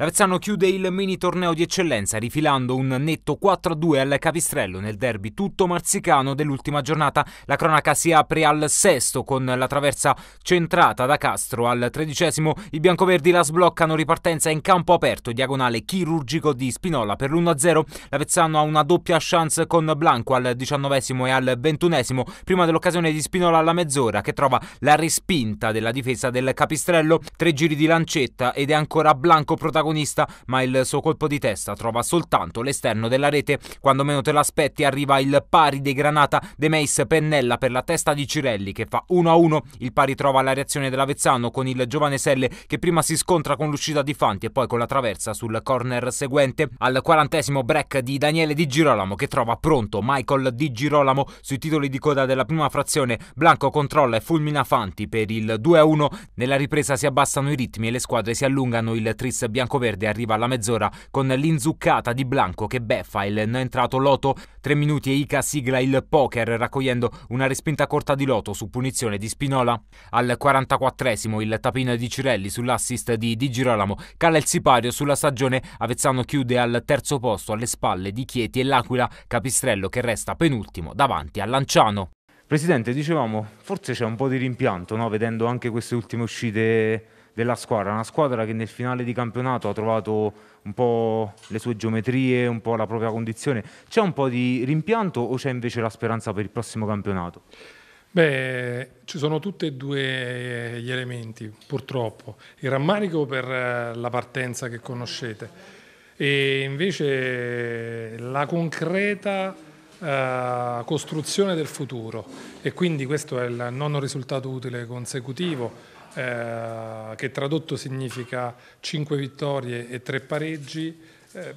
L'Avezzano chiude il mini torneo di eccellenza rifilando un netto 4-2 al Capistrello nel derby tutto marzicano dell'ultima giornata. La cronaca si apre al sesto con la traversa centrata da Castro al tredicesimo. I biancoverdi la sbloccano ripartenza in campo aperto diagonale chirurgico di Spinola per l'1-0. L'Avezzano ha una doppia chance con Blanco al diciannovesimo e al ventunesimo prima dell'occasione di Spinola alla mezz'ora che trova la respinta della difesa del Capistrello. Tre giri di lancetta ed è ancora Blanco protagonista protagonista, ma il suo colpo di testa trova soltanto l'esterno della rete. Quando meno te l'aspetti arriva il pari dei Granata, De Meis pennella per la testa di Cirelli che fa 1-1. Il pari trova la reazione dell'Avezzano con il giovane Selle che prima si scontra con l'uscita di Fanti e poi con la traversa sul corner seguente. Al quarantesimo break di Daniele Di Girolamo che trova pronto Michael Di Girolamo sui titoli di coda della prima frazione. Blanco controlla e fulmina Fanti per il 2-1. Nella ripresa si abbassano i ritmi e le squadre si allungano. Il tris bianco biancoverde arriva alla mezz'ora con l'inzuccata di Blanco che beffa il non entrato Loto. 3 minuti e Ica sigla il poker raccogliendo una respinta corta di Loto su punizione di Spinola. Al 44esimo il tapino di Cirelli sull'assist di Di Girolamo cala il sipario sulla stagione. Avezzano chiude al terzo posto alle spalle di Chieti e L'Aquila, Capistrello che resta penultimo davanti a Lanciano. Presidente, dicevamo, forse c'è un po' di rimpianto no? vedendo anche queste ultime uscite della squadra, una squadra che nel finale di campionato ha trovato un po' le sue geometrie, un po' la propria condizione. C'è un po' di rimpianto o c'è invece la speranza per il prossimo campionato? Beh, ci sono tutti e due eh, gli elementi, purtroppo. Il rammarico per eh, la partenza che conoscete e invece eh, la concreta eh, costruzione del futuro e quindi questo è il nono risultato utile consecutivo eh, che tradotto significa 5 vittorie e 3 pareggi, eh,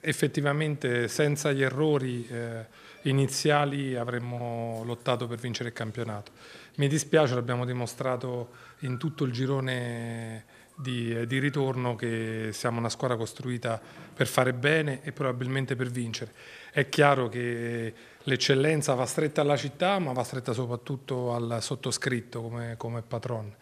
effettivamente senza gli errori eh, iniziali avremmo lottato per vincere il campionato. Mi dispiace, l'abbiamo dimostrato in tutto il girone di, eh, di, ritorno che siamo una squadra costruita per fare bene e probabilmente per vincere. È chiaro che l'eccellenza va stretta alla città ma va stretta soprattutto al sottoscritto come, come patron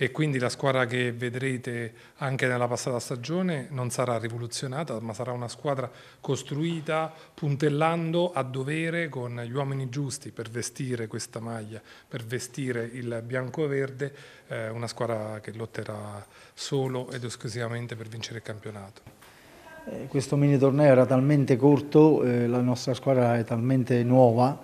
e quindi la squadra che vedrete anche nella passata stagione non sarà rivoluzionata, ma sarà una squadra costruita puntellando a dovere con gli uomini giusti per vestire questa maglia, per vestire il bianco e verde, eh, una squadra che lotterà solo ed esclusivamente per vincere il campionato. Eh, questo mini torneo era talmente corto, eh, la nostra squadra è talmente nuova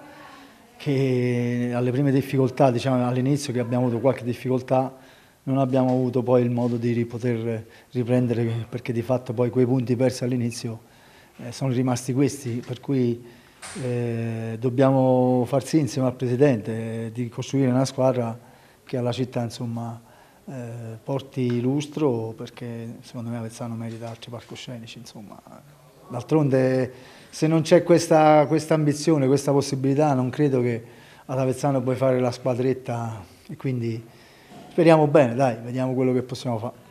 che alle prime difficoltà, diciamo all'inizio che abbiamo avuto qualche difficoltà, non abbiamo avuto poi il modo di poter riprendere perché di fatto poi quei punti persi all'inizio eh, sono rimasti questi, per cui eh, dobbiamo far sì insieme al Presidente eh, di costruire una squadra che alla città insomma, eh, porti lustro perché secondo me Avezzano merita altri palcoscenici. D'altronde se non c'è questa, questa ambizione, questa possibilità non credo che ad Avezzano puoi fare la squadretta e quindi Speriamo bene, dai, vediamo quello che possiamo fare.